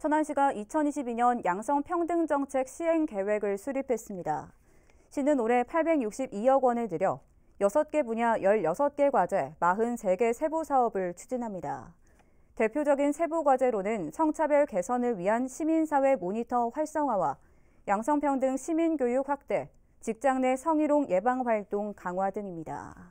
천안시가 2022년 양성평등정책 시행 계획을 수립했습니다. 시는 올해 862억 원을 들여 6개 분야 16개 과제 43개 세부 사업을 추진합니다. 대표적인 세부 과제로는 성차별 개선을 위한 시민사회 모니터 활성화와 양성평등 시민교육 확대, 직장 내 성희롱 예방 활동 강화 등입니다.